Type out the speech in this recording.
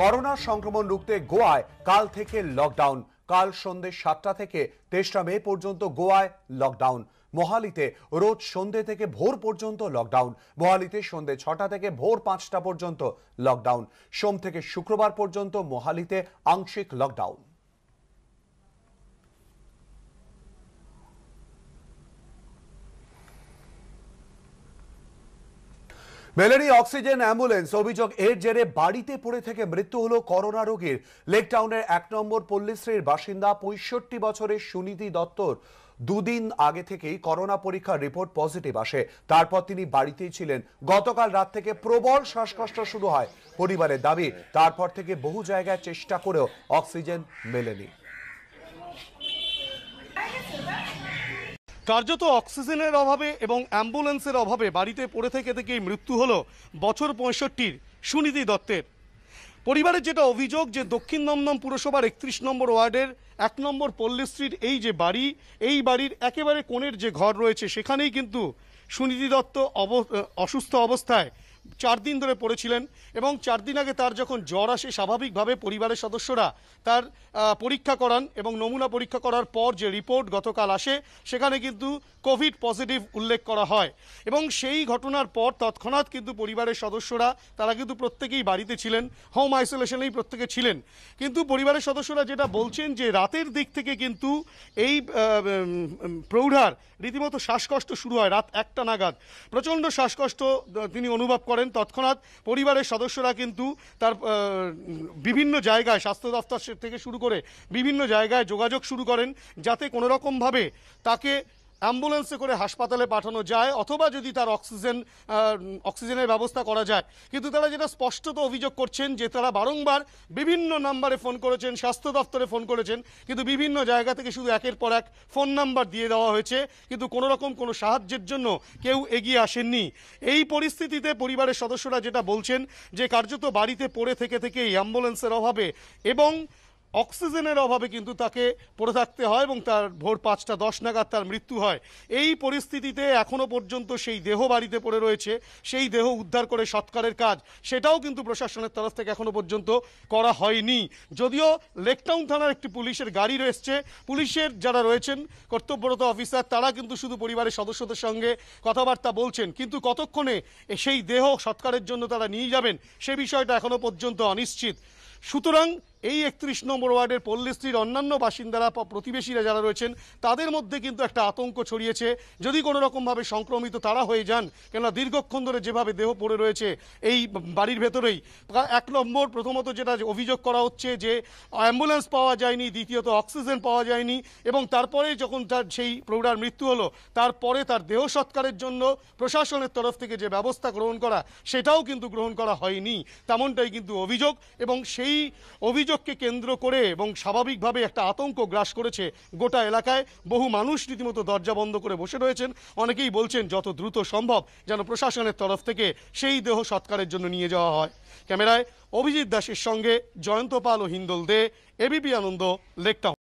corona সংক্রমণ রুখতে গোয়ায় কাল থেকে লকডাউন কাল সন্ধ্যে সাতটা থেকে তেসরা মে পর্যন্ত গোয়ায় লকডাউন মোহালিতে রোজ সন্ধ্যে থেকে ভোর পর্যন্ত লকডাউন মোহালিতে সন্ধ্যে ছটা থেকে ভোর পাঁচটা পর্যন্ত লকডাউন সোম থেকে শুক্রবার পর্যন্ত মোহালিতে আংশিক লকডাউন বেলেরি অক্সিজেন অ্যাম্বুলেন্স অভিযোগ এর জেরে বাড়িতে পড়ে থেকে মৃত্যু হল করোনা রোগীর লেকটাউনের এক নম্বর পল্লীশ্রীর বাসিন্দা পঁয়ষট্টি বছরের সুনীতি দত্তর দুদিন আগে থেকেই করোনা পরীক্ষার রিপোর্ট পজিটিভ আসে তারপর তিনি বাড়িতেই ছিলেন গতকাল রাত থেকে প্রবল শ্বাসকষ্ট শুরু হয় পরিবারের দাবি তারপর থেকে বহু জায়গায় চেষ্টা করেও অক্সিজেন মেলেনি কার্যত অক্সিজেনের অভাবে এবং অ্যাম্বুলেন্সের অভাবে বাড়িতে পড়ে থেকে থেকেই মৃত্যু হলো বছর পঁয়ষট্টির সুনীতি দত্তের পরিবারের যেটা অভিযোগ যে দক্ষিণ নমনম পুরসভার একত্রিশ নম্বর ওয়ার্ডের এক নম্বর পল্লী স্ট্রিট এই যে বাড়ি এই বাড়ির একেবারে কোণের যে ঘর রয়েছে সেখানেই কিন্তু সুনীতি দত্ত অসুস্থ অবস্থায় চার দিন ধরে পড়েছিলেন এবং চার দিন আগে তার যখন জ্বর আসে স্বাভাবিকভাবে পরিবারের সদস্যরা তার পরীক্ষা করান এবং নমুনা পরীক্ষা করার পর যে রিপোর্ট গতকাল আসে সেখানে কিন্তু কোভিড পজিটিভ উল্লেখ করা হয় এবং সেই ঘটনার পর তৎক্ষণাৎ কিন্তু পরিবারের সদস্যরা তারা কিন্তু প্রত্যেকেই বাড়িতে ছিলেন হোম আইসোলেশনেই প্রত্যেকে ছিলেন কিন্তু পরিবারের সদস্যরা যেটা বলছেন যে রাতের দিক থেকে কিন্তু এই প্রৌঢ়ার রীতিমতো শ্বাসকষ্ট শুরু হয় রাত একটা নাগাদ প্রচণ্ড শ্বাসকষ্ট তিনি অনুভব করেন করেন তৎক্ষণাৎ পরিবারের সদস্যরা কিন্তু তার বিভিন্ন জায়গায় স্বাস্থ্য দফতর থেকে শুরু করে বিভিন্ন জায়গায় যোগাযোগ শুরু করেন যাতে কোনোরকমভাবে তাকে অ্যাম্বুলেন্সে করে হাসপাতালে পাঠানো যায় অথবা যদি তার অক্সিজেন অক্সিজেনের ব্যবস্থা করা যায় কিন্তু তারা যেটা স্পষ্টত অভিযোগ করছেন যে তারা বারংবার বিভিন্ন নাম্বারে ফোন করেছেন স্বাস্থ্য দপ্তরে ফোন করেছেন কিন্তু বিভিন্ন জায়গা থেকে শুধু একের পর এক ফোন নাম্বার দিয়ে দেওয়া হয়েছে কিন্তু কোনো রকম কোনো সাহায্যের জন্য কেউ এগিয়ে আসেননি এই পরিস্থিতিতে পরিবারের সদস্যরা যেটা বলছেন যে কার্যত বাড়িতে পড়ে থেকে থেকে এই অ্যাম্বুলেন্সের অভাবে এবং অক্সিজেনের অভাবে কিন্তু তাকে পড়ে থাকতে হয় এবং তার ভোর পাঁচটা দশ নাগাদ তার মৃত্যু হয় এই পরিস্থিতিতে এখনও পর্যন্ত সেই দেহ বাড়িতে পড়ে রয়েছে সেই দেহ উদ্ধার করে সৎকারের কাজ সেটাও কিন্তু প্রশাসনের তরফ থেকে এখনও পর্যন্ত করা হয়নি যদিও লেকটাউন থানার একটি পুলিশের গাড়ি রয়েছে পুলিশের যারা রয়েছেন কর্তব্যরত অফিসার তারা কিন্তু শুধু পরিবারের সদস্যদের সঙ্গে কথাবার্তা বলছেন কিন্তু কতক্ষণে সেই দেহ সৎকারের জন্য তারা নিয়ে যাবেন সে বিষয়টা এখনও পর্যন্ত অনিশ্চিত সুতরাং এই একত্রিশ নম্বর ওয়ার্ডের পল্লীশ্রীর অন্যান্য বাসিন্দারা প্রতিবেশীরা যারা রয়েছেন তাদের মধ্যে কিন্তু একটা আতঙ্ক ছড়িয়েছে যদি কোনো রকমভাবে সংক্রমিত তারা হয়ে যান কেননা দীর্ঘক্ষণ ধরে যেভাবে দেহ পড়ে রয়েছে এই বাড়ির ভেতরেই এক নম্বর প্রথমত যেটা অভিযোগ করা হচ্ছে যে অ্যাম্বুলেন্স পাওয়া যায়নি দ্বিতীয়ত অক্সিজেন পাওয়া যায়নি এবং তারপরে যখন তার সেই প্রৌঢ়ার মৃত্যু হলো তারপরে তার দেহ সৎকারের জন্য প্রশাসনের তরফ থেকে যে ব্যবস্থা গ্রহণ করা সেটাও কিন্তু গ্রহণ করা হয়নি তেমনটাই কিন্তু অভিযোগ এবং সেই অভিযোগ সূচককে কেন্দ্র করে এবং স্বাভাবিকভাবে একটা আতঙ্ক গ্রাস করেছে গোটা এলাকায় বহু মানুষ রীতিমতো দরজা বন্ধ করে বসে রয়েছেন অনেকেই বলছেন যত দ্রুত সম্ভব যেন প্রশাসনের তরফ থেকে সেই দেহ সৎকারের জন্য নিয়ে যাওয়া হয় ক্যামেরায় অভিজিৎ দাসের সঙ্গে জয়ন্ত পাল ও হিন্দল দে এবিপি আনন্দ লেকটাউন